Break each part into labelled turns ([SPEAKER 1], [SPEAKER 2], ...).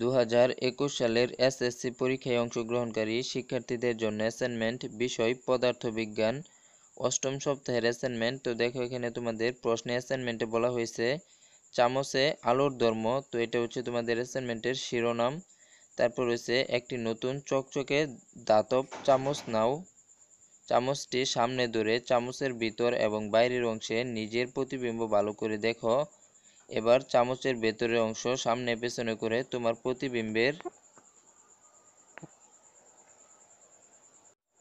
[SPEAKER 1] দু সালের এসএসসি পরীক্ষায় অংশগ্রহণকারী শিক্ষার্থীদের জন্য অ্যাসাইনমেন্ট বিষয় পদার্থবিজ্ঞান অষ্টম সপ্তাহের অ্যাসাইনমেন্ট তো দেখো এখানে তোমাদের প্রশ্নে অ্যাসাইনমেন্টে বলা হয়েছে চামচে আলোর ধর্ম তো এটা হচ্ছে তোমাদের অ্যাসাইনমেন্টের শিরোনাম তারপর রয়েছে একটি নতুন চকচকে দাতব চামচ নাও চামচটি সামনে ধরে চামচের ভিতর এবং বাইরের অংশে নিজের প্রতিবিম্ব ভালো করে দেখো এবার চামচের ভেতরের অংশ সামনে পেছনে করে তোমার প্রতিবিম্বের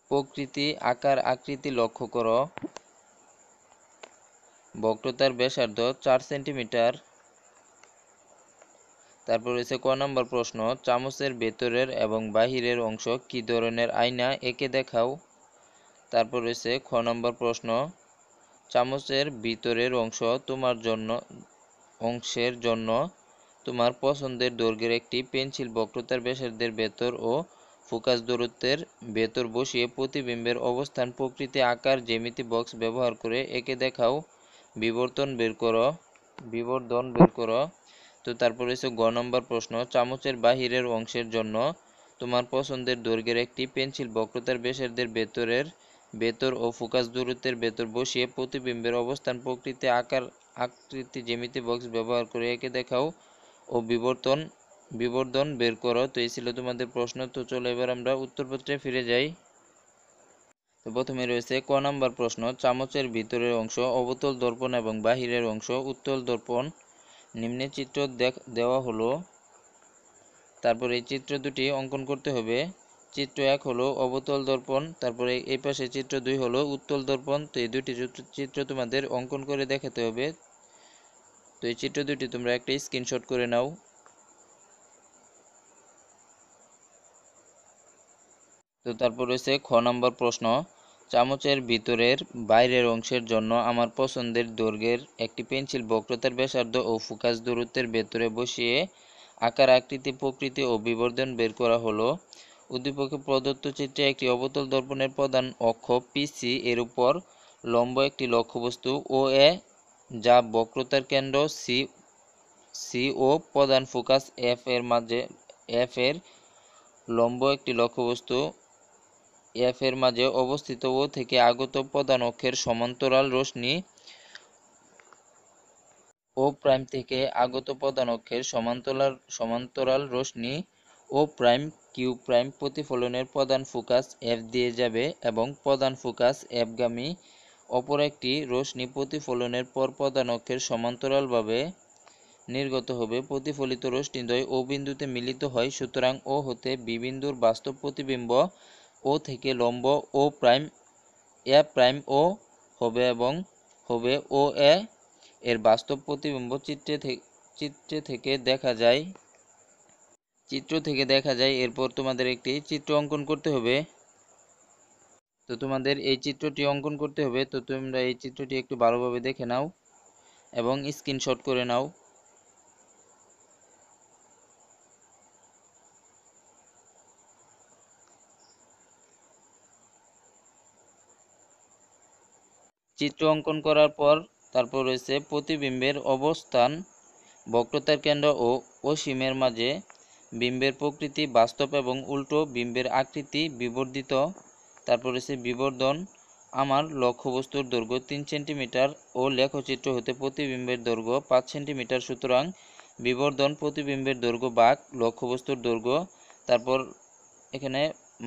[SPEAKER 1] প্রকৃতি আকার আকৃতি লক্ষ্য কর বক্রতার ব্যাসার্ধ চার সেন্টিমিটার তারপর রয়েছে ক নম্বর প্রশ্ন চামচের ভেতরের এবং বাহিরের অংশ কি ধরনের আয়না একে দেখাও তারপর রয়েছে খ নম্বর প্রশ্ন চামচের ভিতরের অংশ তোমার জন্য অংশের জন্য তোমার পছন্দের দৈর্ঘ্যের একটি পেন্সিল বক্রতার ব্যাসার্ধের ভেতর ও ফোকাস দূরত্বের ভেতর বসিয়ে প্রতিবিম্বের অবস্থান প্রকৃতি আকার জ্যামিতি বক্স ব্যবহার করে একে দেখাও বিবর্তন বের করো বিবর্ধন বের করো তো তারপর হচ্ছে গ নম্বর প্রশ্ন চামচের বাহিরের অংশের জন্য তোমার পছন্দের দৈর্ঘ্যের একটি পেন্সিল বক্রতার ব্যাসার্ধের ভেতরের ভেতর ও ফোকাস দূরত্বের ভেতর বসিয়ে প্রতিবিম্বের অবস্থান প্রকৃতি আকার আকৃতি জ্যামিতি বক্স ব্যবহার করে একে দেখাও ও বিবর্তন বিবর্ধন বের করো তো এই ছিল তোমাদের প্রশ্ন তো চলো এবার আমরা উত্তরপত্রে ফিরে যাই তো প্রথমে রয়েছে ক নাম্বার প্রশ্ন চামচের ভিতরের অংশ অবতল দর্পণ এবং বাহিরের অংশ উত্তল দর্পণ নিম্নে চিত্র দেওয়া হলো তারপর এই চিত্র দুটি অঙ্কন করতে হবে চিত্র এক হলো অবতল দর্পণ তারপরে এই পাশে চিত্র দুই হলো উত্তল দর্পণ তো এই দুইটি চিত্র তোমাদের অঙ্কন করে দেখাতে হবে তো এই চিত্র দুটি তোমরা একটা স্ক্রিনশট করে নাও তো তারপর রয়েছে খ নম্বর প্রশ্ন চামচের ভিতরের বাইরের অংশের জন্য আমার পছন্দের দৈর্ঘ্যের একটি পেন্সিল বক্রতার ব্যাসার্ধ ও ফোকাস দূরত্বের ভেতরে বসিয়ে আকার আকৃতি প্রকৃতি ও বিবর্ধন বের করা হলো উদ্দীপকে প্রদত্ত চিত্রে একটি অবতল দর্পণের প্রধান অক্ষ পিসি এর উপর লম্ব একটি লক্ষ্যবস্তু ও এ যা বক্রতার কেন্দ্র সি সি ও প্রধান ফোকাস এফ এর মাঝে এফ এর লম্ব একটি লক্ষ্যবস্তু এফ এর মাঝে অবস্থিত ও থেকে আগত প্রধান অক্ষের সমান্তরাল রশ্মি ও প্রাইম থেকে আগত প্রধান অক্ষের সমান্তরাল সমান্তরাল রশ্মি ও প্রাইম কিউ প্রাইম প্রতিফলনের প্রধান ফোকাস এফ দিয়ে যাবে এবং প্রধান ফোকাস এফগামী অপর একটি রশ্মি প্রতিফলনের পর প্রধান অক্ষের সমান্তরালভাবে নির্গত হবে প্রতিফলিত রশ্মিদ্বয় ও বিন্দুতে মিলিত হয় সুতরাং ও হতে বিবিন্দুর বাস্তব প্রতিবিম্ব ও থেকে লম্ব ও প্রাইম এ প্রাইম ও হবে এবং হবে ও এ এর বাস্তব প্রতিবিম্ব চিত্রে চিত্রে থেকে দেখা যায় চিত্র থেকে দেখা যায় এরপর তোমাদের একটি চিত্র অঙ্কন করতে হবে তো তোমাদের এই চিত্রটি অঙ্কন করতে হবে তো তোমরা এই চিত্রটি একটু ভালোভাবে দেখে নাও এবং স্ক্রিনশট করে নাও চিত্র অঙ্কন করার পর তারপর রয়েছে প্রতিবিম্বের অবস্থান বক্রতার কেন্দ্র ও অসীমের মাঝে বিম্বের প্রকৃতি বাস্তব এবং উল্টো বিম্বের আকৃতি বিবর্ধিত তারপর হচ্ছে বিবর্ধন আমার লক্ষ্যবস্তুর দৈর্ঘ্য তিন সেন্টিমিটার ও লেখচিত্র হতে প্রতিবিম্বের দৈর্ঘ্য পাঁচ সেন্টিমিটার সুতরাং বিবর্ধন প্রতিবিম্বের দৈর্ঘ্য বাঘ লক্ষ্যবস্তুর দৈর্ঘ্য তারপর এখানে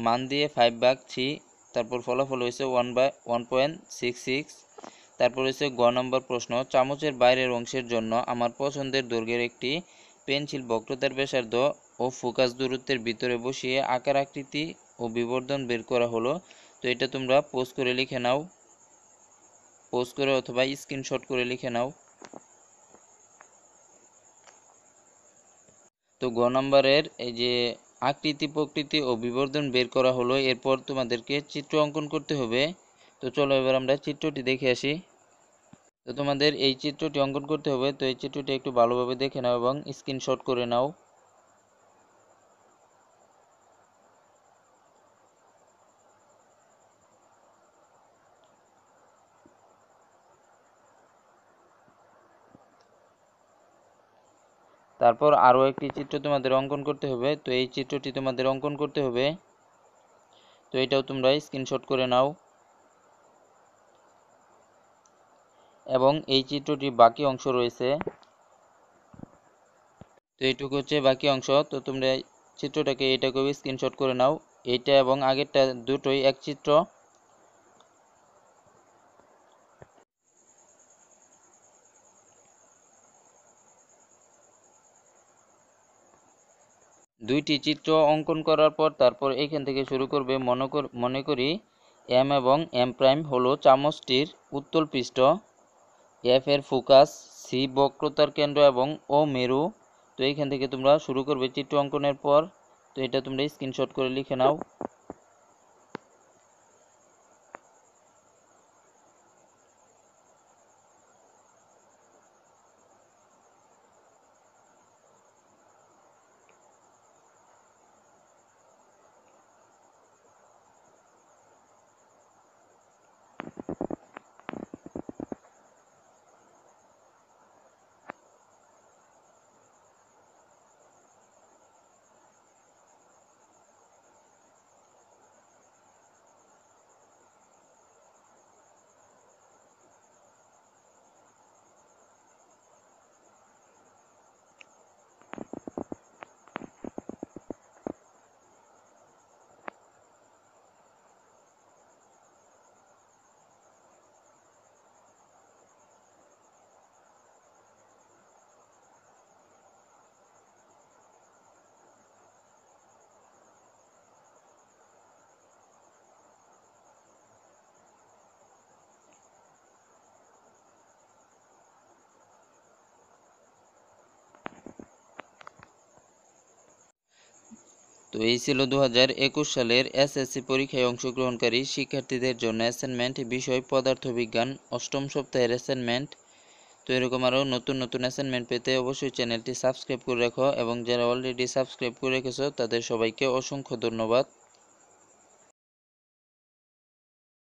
[SPEAKER 1] মান দিয়ে ফাইভ বাঘ থ্রি তারপর ফলাফল হয়েছে one by one point six six তারপর হয়েছে গ নম্বর প্রশ্ন চামচের বাইরের অংশের জন্য আমার পছন্দের দৈর্ঘ্যের একটি পেন্সিল বক্রতার ব্যাসার্ধ ও ফোকাস দূরত্বের ভিতরে বসিয়ে আকার আকৃতি ও বিবর্ধন বের করা হলো তো এটা তোমরা পোস্ট করে লিখে নাও পোস্ট করে অথবা স্ক্রিনশট করে লিখে নাও তো গ নম্বরের এই যে আকৃতি প্রকৃতি ও বিবর্ধন বের করা হলো এরপর তোমাদেরকে চিত্র অঙ্কন করতে হবে তো চলো এবার আমরা চিত্রটি দেখে আসি তো তোমাদের এই চিত্রটি অঙ্কন করতে হবে তো এই চিত্রটি একটু ভালোভাবে দেখে নাও এবং স্ক্রিনশট করে নাও তারপর আরও একটি চিত্র তোমাদের অঙ্কন করতে হবে তো এই চিত্রটি তোমাদের অঙ্কন করতে হবে তো এটাও তোমরা স্ক্রিনশট করে নাও এবং এই চিত্রটি বাকি অংশ রয়েছে তো এইটুকু হচ্ছে বাকি অংশ তো তোমরা চিত্রটাকে এটাকে স্ক্রিনশট করে নাও এইটা এবং আগেরটা দুটোই এক চিত্র দুইটি চিত্র অঙ্কন করার পর তারপর এখান থেকে শুরু করবে মনে করি এম এবং এম প্রাইম হলো চামচটির উত্তল পৃষ্ঠ এফ এর ফোকাস সি বক্রতার কেন্দ্র এবং ও মেরু তো এইখান থেকে তোমরা শুরু করবে চিত্র অঙ্কনের পর তো এটা তোমরা স্ক্রিনশট করে লিখে নাও তো এই ছিল দু একুশ সালের এসএসসি পরীক্ষায় অংশগ্রহণকারী শিক্ষার্থীদের জন্য অ্যাসাইনমেন্ট বিষয় পদার্থবিজ্ঞান অষ্টম সপ্তাহের অ্যাসাইনমেন্ট তো এরকম আরও নতুন নতুন অ্যাসাইনমেন্ট পেতে অবশ্যই চ্যানেলটি সাবস্ক্রাইব করে রাখো এবং যারা অলরেডি সাবস্ক্রাইব করে রেখেছ তাদের সবাইকে অসংখ্য ধন্যবাদ